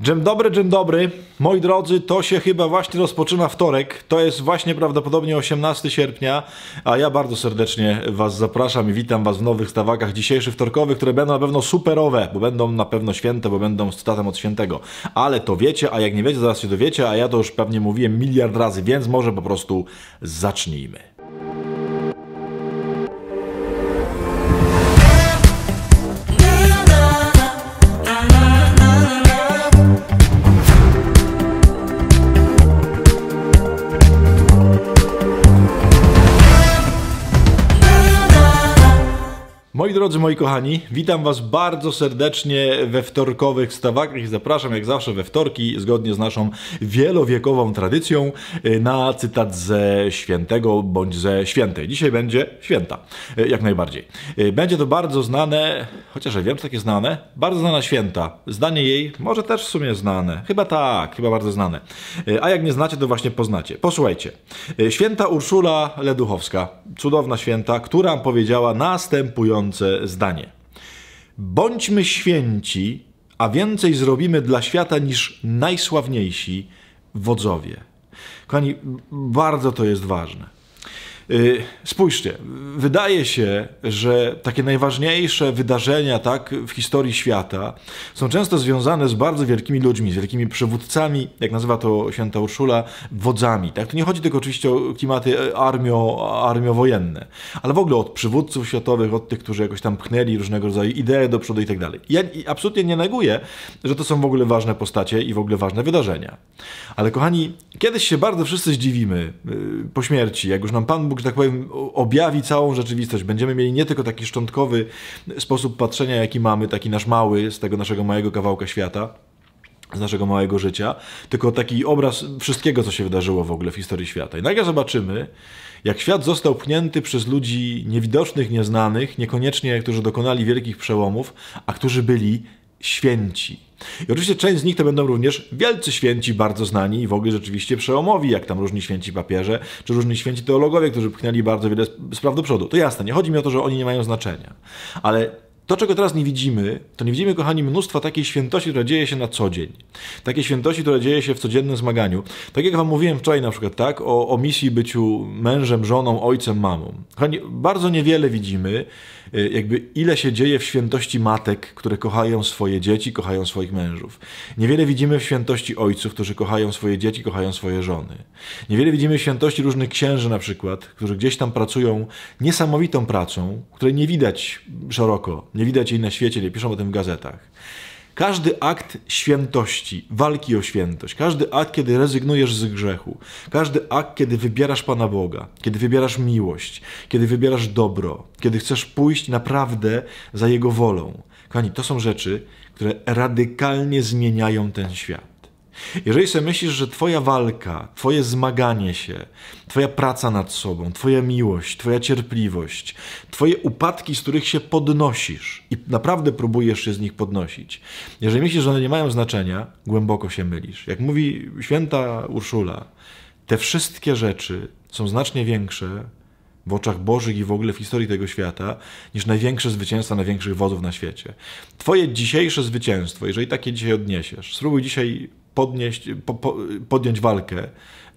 Dzień dobry, dzień dobry. Moi drodzy, to się chyba właśnie rozpoczyna wtorek. To jest właśnie prawdopodobnie 18 sierpnia, a ja bardzo serdecznie Was zapraszam i witam Was w nowych stawakach dzisiejszych wtorkowych, które będą na pewno superowe, bo będą na pewno święte, bo będą z cytatem od świętego. Ale to wiecie, a jak nie wiecie, zaraz się dowiecie, a ja to już pewnie mówiłem miliard razy, więc może po prostu zacznijmy. Moi drodzy, moi kochani, witam Was bardzo serdecznie we wtorkowych stawach i zapraszam jak zawsze we wtorki, zgodnie z naszą wielowiekową tradycją, y, na cytat ze świętego bądź ze świętej. Dzisiaj będzie święta, y, jak najbardziej. Y, będzie to bardzo znane, chociaż ja wiem, czy takie znane, bardzo znana święta. Zdanie jej może też w sumie znane. Chyba tak, chyba bardzo znane. A jak nie znacie, to właśnie poznacie. Posłuchajcie. Święta Urszula Leduchowska, cudowna święta, która powiedziała następujące następujące zdanie. Bądźmy święci, a więcej zrobimy dla świata niż najsławniejsi wodzowie. Kochani, bardzo to jest ważne. Y, spójrzcie, wydaje się, że takie najważniejsze wydarzenia tak, w historii świata są często związane z bardzo wielkimi ludźmi, z wielkimi przywódcami, jak nazywa to święta Urszula, wodzami. Tak? Tu nie chodzi tylko oczywiście o klimaty e, armio, armiowojenne, ale w ogóle od przywódców światowych, od tych, którzy jakoś tam pchnęli różnego rodzaju idee do przodu i tak dalej. Ja absolutnie nie neguję, że to są w ogóle ważne postacie i w ogóle ważne wydarzenia. Ale kochani, kiedyś się bardzo wszyscy zdziwimy y, po śmierci, jak już nam Pan Bóg że tak powiem, objawi całą rzeczywistość. Będziemy mieli nie tylko taki szczątkowy sposób patrzenia, jaki mamy, taki nasz mały, z tego naszego małego kawałka świata, z naszego małego życia, tylko taki obraz wszystkiego, co się wydarzyło w ogóle w historii świata. I nagle zobaczymy, jak świat został pchnięty przez ludzi niewidocznych, nieznanych, niekoniecznie, którzy dokonali wielkich przełomów, a którzy byli święci i oczywiście część z nich to będą również wielcy święci, bardzo znani i w ogóle rzeczywiście przełomowi, jak tam różni święci papieże, czy różni święci teologowie, którzy pchnęli bardzo wiele spraw do przodu. To jasne, nie chodzi mi o to, że oni nie mają znaczenia. Ale to, czego teraz nie widzimy, to nie widzimy, kochani, mnóstwa takiej świętości, która dzieje się na co dzień. Takiej świętości, która dzieje się w codziennym zmaganiu. Tak jak wam mówiłem wczoraj na przykład, tak, o, o misji byciu mężem, żoną, ojcem, mamą. Kochani, bardzo niewiele widzimy Y, jakby ile się dzieje w świętości matek, które kochają swoje dzieci, kochają swoich mężów. Niewiele widzimy w świętości ojców, którzy kochają swoje dzieci, kochają swoje żony. Niewiele widzimy w świętości różnych księży na przykład, którzy gdzieś tam pracują niesamowitą pracą, której nie widać szeroko, nie widać jej na świecie, nie piszą o tym w gazetach. Każdy akt świętości, walki o świętość, każdy akt, kiedy rezygnujesz z grzechu, każdy akt, kiedy wybierasz Pana Boga, kiedy wybierasz miłość, kiedy wybierasz dobro, kiedy chcesz pójść naprawdę za Jego wolą. Kochani, to są rzeczy, które radykalnie zmieniają ten świat. Jeżeli sobie myślisz, że Twoja walka, Twoje zmaganie się, Twoja praca nad sobą, Twoja miłość, Twoja cierpliwość, Twoje upadki, z których się podnosisz i naprawdę próbujesz się z nich podnosić, jeżeli myślisz, że one nie mają znaczenia, głęboko się mylisz. Jak mówi święta Urszula, te wszystkie rzeczy są znacznie większe w oczach Bożych i w ogóle w historii tego świata, niż największe zwycięstwa największych wodzów na świecie. Twoje dzisiejsze zwycięstwo, jeżeli takie dzisiaj odniesiesz, spróbuj dzisiaj podnieść, po, po, podjąć walkę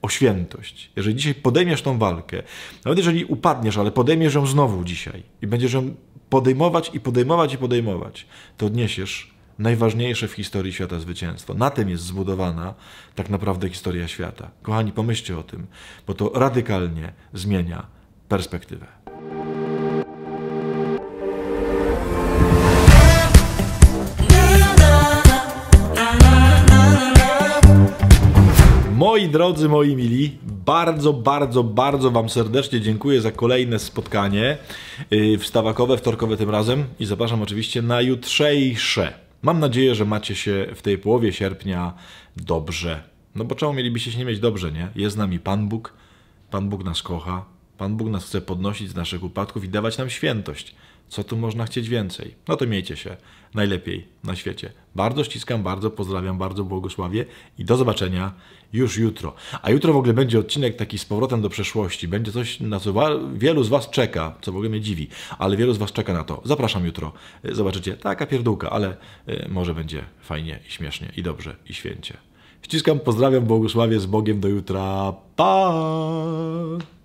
o świętość. Jeżeli dzisiaj podejmiesz tą walkę, nawet jeżeli upadniesz, ale podejmiesz ją znowu dzisiaj i będziesz ją podejmować i podejmować i podejmować, to odniesiesz najważniejsze w historii świata zwycięstwo. Na tym jest zbudowana tak naprawdę historia świata. Kochani, pomyślcie o tym, bo to radykalnie zmienia perspektywę. drodzy, moi mili, bardzo, bardzo, bardzo Wam serdecznie dziękuję za kolejne spotkanie y, wstawakowe, wtorkowe tym razem i zapraszam oczywiście na jutrzejsze. Mam nadzieję, że macie się w tej połowie sierpnia dobrze. No bo czemu mielibyście się nie mieć dobrze, nie? Jest z nami Pan Bóg, Pan Bóg nas kocha, Pan Bóg nas chce podnosić z naszych upadków i dawać nam świętość. Co tu można chcieć więcej? No to miejcie się najlepiej na świecie. Bardzo ściskam, bardzo pozdrawiam, bardzo błogosławię i do zobaczenia już jutro. A jutro w ogóle będzie odcinek taki z powrotem do przeszłości. Będzie coś, na co wielu z Was czeka, co w ogóle mnie dziwi, ale wielu z Was czeka na to. Zapraszam jutro. E, zobaczycie, taka pierdółka, ale e, może będzie fajnie i śmiesznie i dobrze i święcie. Ściskam, pozdrawiam, błogosławię, z Bogiem do jutra. Pa!